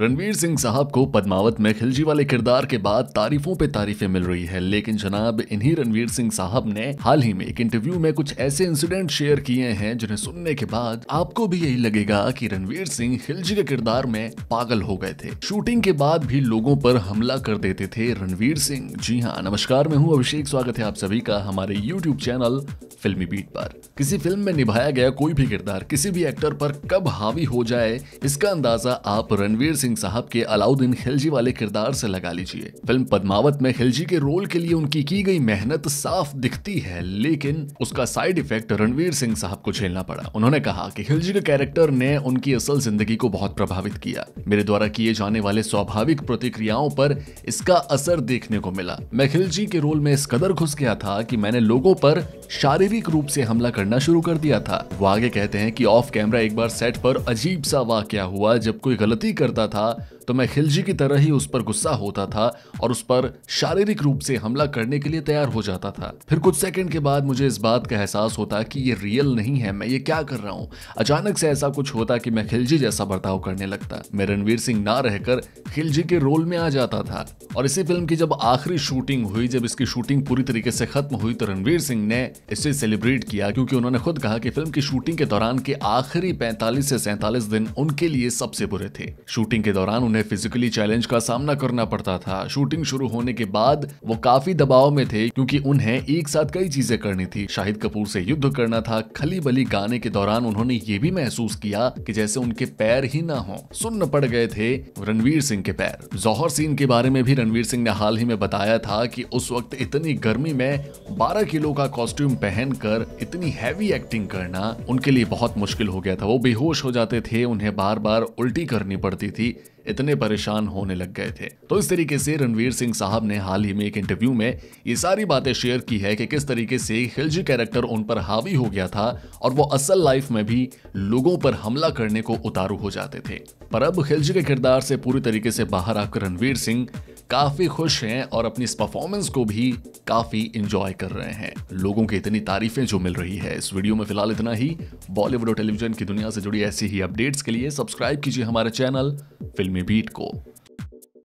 रणवीर सिंह साहब को पद्मावत में खिलजी वाले किरदार के बाद तारीफों पे तारीफें मिल रही है लेकिन जनाब इन्हीं रणवीर सिंह साहब ने हाल ही में एक इंटरव्यू में कुछ ऐसे इंसिडेंट शेयर किए हैं जिन्हें सुनने के बाद आपको भी यही लगेगा कि रणवीर सिंह खिलजी के किरदार में पागल हो गए थे शूटिंग के बाद भी लोगों पर हमला कर देते थे रणवीर सिंह जी हाँ नमस्कार मैं हूँ अभिषेक स्वागत है आप सभी का हमारे यूट्यूब चैनल फिल्मी बीट पर किसी फिल्म में निभाया गया कोई भी किरदार किसी भी एक्टर पर कब हावी हो जाए इसका अंदाजा आप रणवीर सिंह सिंह साहब के अलाउद्दीन खिलजी वाले किरदार से लगा लीजिए फिल्म पद्मावत में खिलजी के रोल के लिए उनकी की गई मेहनत साफ दिखती है लेकिन उसका साइड इफेक्ट रणवीर सिंह साहब को झेलना पड़ा उन्होंने कहा कि खिलजी के कैरेक्टर ने उनकी असल जिंदगी को बहुत प्रभावित किया मेरे द्वारा किए जाने वाले स्वाभाविक प्रतिक्रियाओं पर इसका असर देखने को मिला मैं खिलजी के रोल में इस कदर घुस गया था कि मैंने लोगों पर शारीरिक रूप से हमला करना शुरू कर दिया था वो आगे कहते हैं कि ऑफ कैमरा एक बार सेट पर अजीब सा वाक्य हुआ जब कोई गलती करता था तो मैं खिलजी की तरह ही उस पर गुस्सा होता था और उस पर शारीरिक रूप से हमला करने के लिए तैयार हो जाता था फिर कुछ सेकंड के बाद मुझे इस बात का एहसास होता कि ये रियल नहीं है मैं ये क्या कर रहा हूँ अचानक से ऐसा कुछ होता कि मैं खिलजी जैसा बर्ताव करने लगता मैं रणवीर सिंह ना रहकर खिलजी के रोल में आ जाता था और इसी फिल्म की जब आखिरी शूटिंग हुई जब इसकी शूटिंग पूरी तरीके से खत्म हुई तो रणवीर सिंह ने इसे सेलिब्रेट किया क्योंकि उन्होंने खुद कहा कि फिल्म की शूटिंग के दौरान के आखिरी पैंतालीस से सैतालीस दिन उनके लिए सबसे बुरे थे शूटिंग के दौरान उन्हें उन्हें फिजिकली चैलेंज का सामना करना पड़ता था शूटिंग शुरू होने के बाद वो काफी दबाव में थे क्योंकि उन्हें एक साथ कई चीजें करनी थी शाहिद कपूर से युद्ध करना था खली बली गाने के दौरान उन्होंने ये भी महसूस किया कि जैसे उनके पैर ही ना हो सुन पड़ गए थे रणवीर सिंह के पैर जौहर सीन के बारे में भी रणवीर सिंह ने हाल ही में बताया था कि उस वक्त इतनी गर्मी में बारह किलो का कॉस्ट्यूम पहनकर इतनी हैवी एक्टिंग करना उनके लिए बहुत मुश्किल हो गया था वो बेहोश हो जाते थे उन्हें बार बार उल्टी करनी पड़ती थी इतने परेशान होने लग गए थे तो इस तरीके से रणवीर सिंह साहब ने हाल ही में एक इंटरव्यू में ये सारी बातें शेयर की है कि किस तरीके से खिलजी कैरेक्टर उन पर हावी हो गया था और वो असल लाइफ में भी लोगों पर हमला करने को उतारू हो जाते थे पर अब खिलजी के किरदार से पूरी तरीके से बाहर आकर रणवीर सिंह काफी खुश हैं और अपनी इस परफॉर्मेंस को भी काफी इंजॉय कर रहे हैं लोगों की इतनी तारीफें जो मिल रही है इस वीडियो में फिलहाल इतना ही बॉलीवुड और टेलीविजन की दुनिया से जुड़ी ऐसी ही अपडेट्स के लिए सब्सक्राइब कीजिए हमारे चैनल फिल्मी बीट को